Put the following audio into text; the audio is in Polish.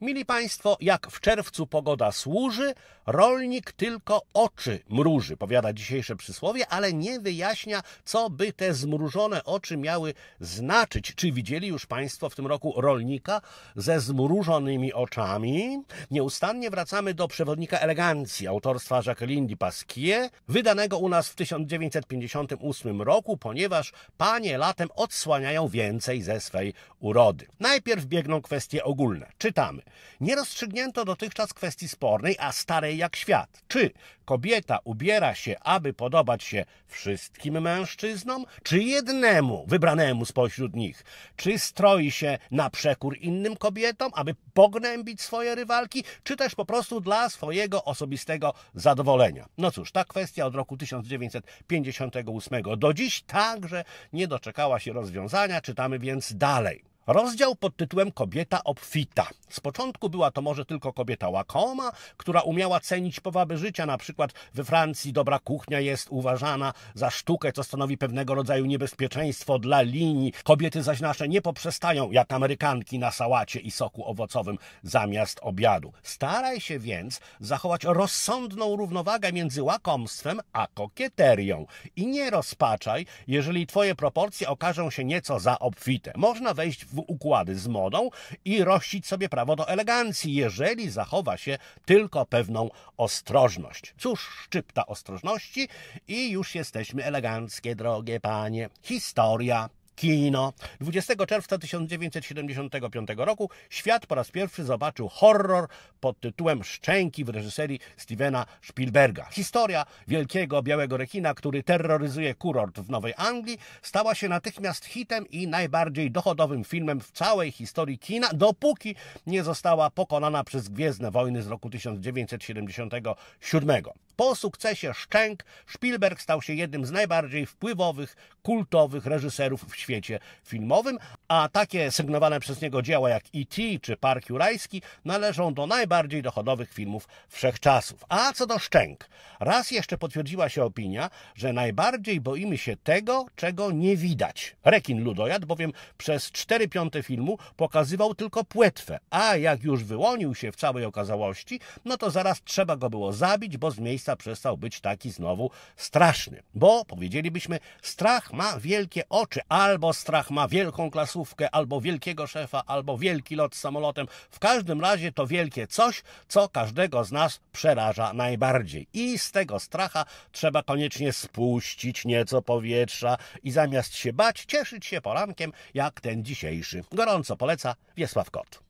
Mili Państwo, jak w czerwcu pogoda służy, rolnik tylko oczy mruży, powiada dzisiejsze przysłowie, ale nie wyjaśnia, co by te zmrużone oczy miały znaczyć. Czy widzieli już Państwo w tym roku rolnika ze zmrużonymi oczami? Nieustannie wracamy do przewodnika elegancji autorstwa Jacqueline Pasquier, wydanego u nas w 1958 roku, ponieważ panie latem odsłaniają więcej ze swej urody. Najpierw biegną kwestie ogólne. Czytamy. Nie rozstrzygnięto dotychczas kwestii spornej, a starej jak świat. Czy kobieta ubiera się, aby podobać się wszystkim mężczyznom, czy jednemu wybranemu spośród nich? Czy stroi się na przekór innym kobietom, aby pognębić swoje rywalki, czy też po prostu dla swojego osobistego zadowolenia? No cóż, ta kwestia od roku 1958 do dziś także nie doczekała się rozwiązania. Czytamy więc dalej. Rozdział pod tytułem Kobieta obfita. Z początku była to może tylko kobieta łakoma, która umiała cenić powaby życia. Na przykład we Francji dobra kuchnia jest uważana za sztukę, co stanowi pewnego rodzaju niebezpieczeństwo dla linii. Kobiety zaś nasze nie poprzestają jak Amerykanki na sałacie i soku owocowym zamiast obiadu. Staraj się więc zachować rozsądną równowagę między łakomstwem a kokieterią. I nie rozpaczaj, jeżeli twoje proporcje okażą się nieco za obfite. Można wejść w w układy z modą i rościć sobie prawo do elegancji, jeżeli zachowa się tylko pewną ostrożność. Cóż, szczypta ostrożności i już jesteśmy eleganckie, drogie panie. Historia kino. 20 czerwca 1975 roku świat po raz pierwszy zobaczył horror pod tytułem Szczęki w reżyserii Stevena Spielberga. Historia wielkiego białego rekina, który terroryzuje kurort w Nowej Anglii, stała się natychmiast hitem i najbardziej dochodowym filmem w całej historii kina, dopóki nie została pokonana przez Gwiezdne Wojny z roku 1977. Po sukcesie Szczęk Spielberg stał się jednym z najbardziej wpływowych, kultowych reżyserów w świecie filmowym, a takie sygnowane przez niego dzieła jak E.T. czy Park Jurajski należą do najbardziej dochodowych filmów wszechczasów. A co do Szczęk, raz jeszcze potwierdziła się opinia, że najbardziej boimy się tego, czego nie widać. Rekin Ludojad bowiem przez cztery piąte filmu pokazywał tylko płetwę, a jak już wyłonił się w całej okazałości, no to zaraz trzeba go było zabić, bo z miejsca miejsca przestał być taki znowu straszny. Bo powiedzielibyśmy, strach ma wielkie oczy, albo strach ma wielką klasówkę, albo wielkiego szefa, albo wielki lot samolotem. W każdym razie to wielkie coś, co każdego z nas przeraża najbardziej. I z tego stracha trzeba koniecznie spuścić nieco powietrza i zamiast się bać, cieszyć się porankiem, jak ten dzisiejszy. Gorąco poleca Wiesław Kot.